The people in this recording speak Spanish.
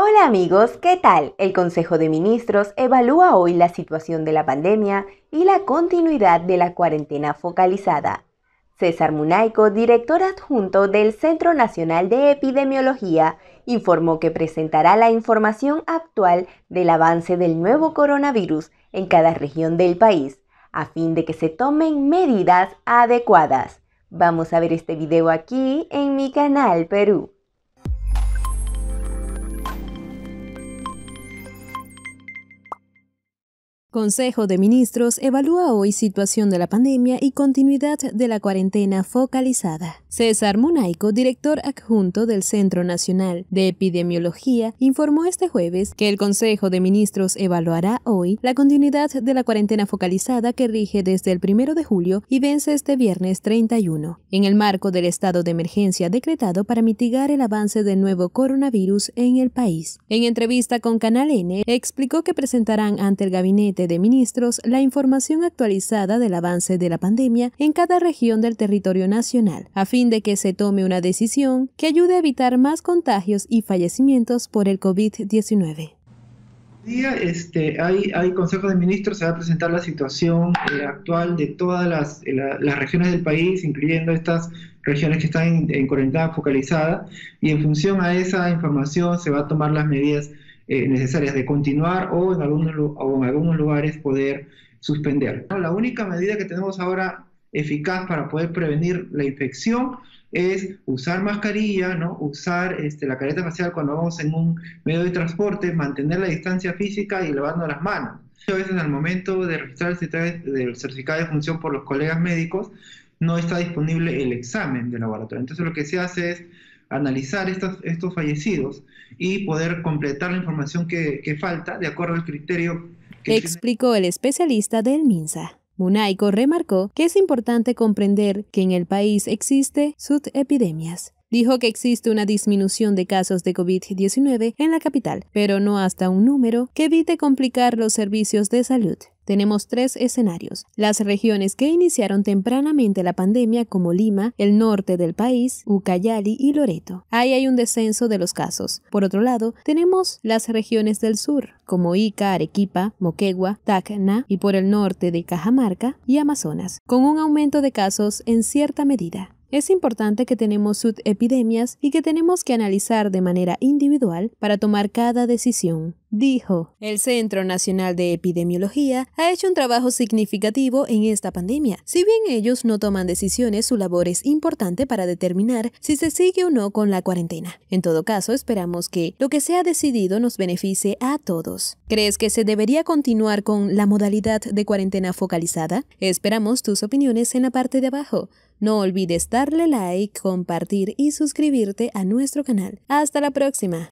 Hola amigos, ¿qué tal? El Consejo de Ministros evalúa hoy la situación de la pandemia y la continuidad de la cuarentena focalizada. César Munaico, director adjunto del Centro Nacional de Epidemiología, informó que presentará la información actual del avance del nuevo coronavirus en cada región del país, a fin de que se tomen medidas adecuadas. Vamos a ver este video aquí en mi canal Perú. Consejo de Ministros evalúa hoy situación de la pandemia y continuidad de la cuarentena focalizada. César Munaico, director adjunto del Centro Nacional de Epidemiología, informó este jueves que el Consejo de Ministros evaluará hoy la continuidad de la cuarentena focalizada que rige desde el 1 de julio y vence este viernes 31, en el marco del estado de emergencia decretado para mitigar el avance del nuevo coronavirus en el país. En entrevista con Canal N, explicó que presentarán ante el gabinete de Ministros la información actualizada del avance de la pandemia en cada región del territorio nacional, a fin de que se tome una decisión que ayude a evitar más contagios y fallecimientos por el COVID-19 día este, hay, hay, Consejo de Ministros, se va a presentar la situación eh, actual de todas las, eh, las, regiones del país, incluyendo estas regiones que están en, en, cuarentena focalizada, y en función a esa información se va a tomar las medidas eh, necesarias de continuar o en, algunos, lugares poder suspender. La única medida que tenemos ahora eficaz para poder prevenir la infección es usar mascarilla, ¿no? usar este, la careta facial cuando vamos en un medio de transporte, mantener la distancia física y lavando las manos. A veces al momento de registrar el certificado de función por los colegas médicos no está disponible el examen de laboratorio. Entonces lo que se hace es analizar estos fallecidos y poder completar la información que, falta de acuerdo al criterio que explicó el especialista del MINSA. Munaico remarcó que es importante comprender que en el país existe subepidemias. Dijo que existe una disminución de casos de COVID-19 en la capital, pero no hasta un número que evite complicar los servicios de salud tenemos tres escenarios. Las regiones que iniciaron tempranamente la pandemia como Lima, el norte del país, Ucayali y Loreto. Ahí hay un descenso de los casos. Por otro lado, tenemos las regiones del sur, como Ica, Arequipa, Moquegua, Tacna y por el norte de Cajamarca y Amazonas, con un aumento de casos en cierta medida. Es importante que tenemos subepidemias y que tenemos que analizar de manera individual para tomar cada decisión. Dijo, el Centro Nacional de Epidemiología ha hecho un trabajo significativo en esta pandemia. Si bien ellos no toman decisiones, su labor es importante para determinar si se sigue o no con la cuarentena. En todo caso, esperamos que lo que se ha decidido nos beneficie a todos. ¿Crees que se debería continuar con la modalidad de cuarentena focalizada? Esperamos tus opiniones en la parte de abajo. No olvides darle like, compartir y suscribirte a nuestro canal. Hasta la próxima.